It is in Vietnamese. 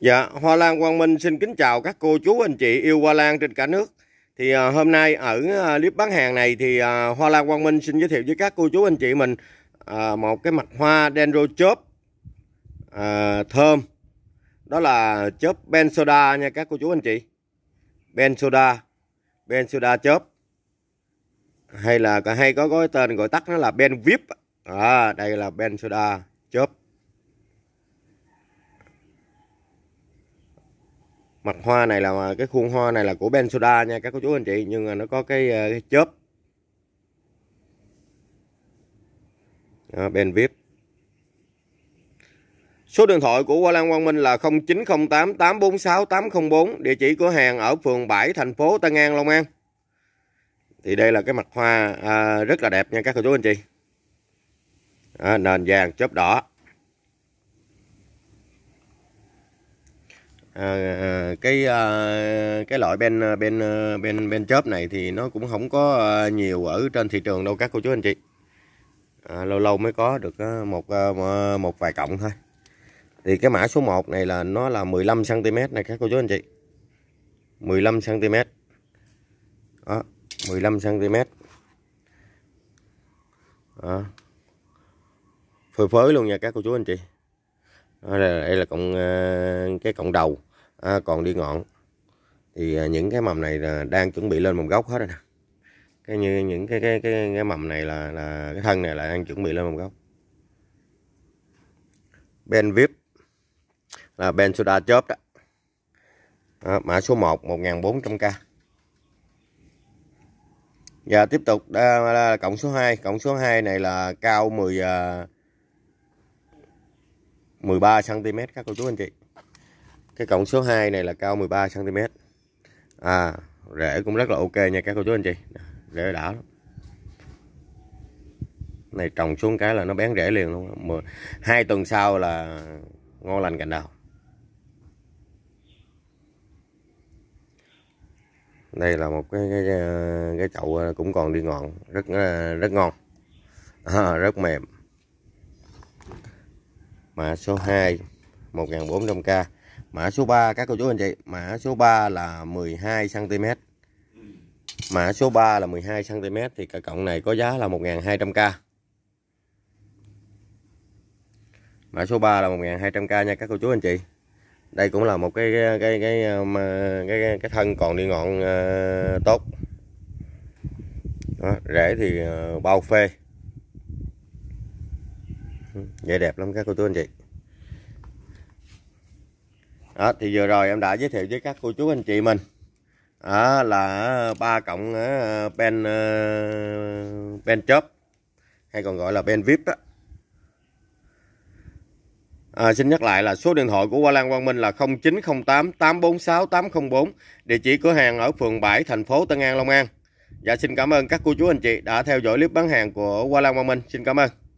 Dạ, Hoa Lan Quang Minh xin kính chào các cô chú anh chị yêu Hoa Lan trên cả nước. Thì à, hôm nay ở à, clip bán hàng này thì à, Hoa Lan Quang Minh xin giới thiệu với các cô chú anh chị mình à, một cái mặt hoa Dendro chớp à, thơm. Đó là chớp Ben Soda nha các cô chú anh chị. Ben Soda, Ben Soda chớp. Hay là hay có có cái tên gọi tắt nó là Ben VIP. À, đây là Ben Soda chớp mặt hoa này là cái khuôn hoa này là của Ben Soda nha các cô chú anh chị nhưng mà nó có cái, ờ, cái chớp Đó, Ben VIP Số điện thoại của Hoa Lan Quang Minh là 0908 846 804, địa chỉ cửa hàng ở phường 7 thành phố Tân An Long An. Thì đây là cái mặt hoa à, rất là đẹp nha các cô chú anh chị. À, nền vàng chớp đỏ. à, cái à, cái loại bên bên bên bên chớp này thì nó cũng không có nhiều ở trên thị trường đâu các cô chú anh chị à, lâu lâu mới có được một một vài cộng thôi thì cái mã số 1 này là nó là 15 cm này các cô chú anh chị 15 cm đó 15 cm đó. phơi phới luôn nha các cô chú anh chị đó, đây là, đây là cộng cái cộng đầu à, còn đi ngọn thì à, những cái mầm này là đang chuẩn bị lên mầm gốc hết rồi nè cái như những cái cái cái, cái mầm này là là cái thân này là đang chuẩn bị lên mầm gốc ben vip là ben soda chớp đó à, mã số 1 1400k và tiếp tục đa, đa, cộng số 2 cộng số 2 này là cao 10 13 cm các cô chú anh chị cái cọng số 2 này là cao 13 cm à rễ cũng rất là ok nha các cô chú anh chị rễ đã lắm này trồng xuống cái là nó bén rễ liền luôn hai tuần sau là ngon lành cành đào đây là một cái cái, cái chậu à, cũng còn đi ngọn rất à, rất ngon à, rất mềm mã số 2 1400k Mã số 3 các cô chú anh chị, mã số 3 là 12 cm. Mã số 3 là 12 cm thì cả cộng này có giá là 1200k. Mã số 3 là 1200k nha các cô chú anh chị. Đây cũng là một cái cái cái cái um, cái, cái, cái thân còn đi ngọn uh, tốt. Đó, rễ thì uh, bao phê. Dễ đẹp lắm các cô chú anh chị đó thì vừa rồi em đã giới thiệu với các cô chú anh chị mình đó, là ờ, ba cộng uh, ờ, pen uh, ờ, chớp hay còn gọi là pen vip đó À, xin nhắc lại là số điện thoại của Hoa Lan Quang Minh là 0908 846 804, địa chỉ cửa hàng ở phường 7 thành phố Tân An Long An. Dạ xin cảm ơn các cô chú anh chị đã theo dõi clip bán hàng của Hoa Lan Quang Minh. Xin cảm ơn.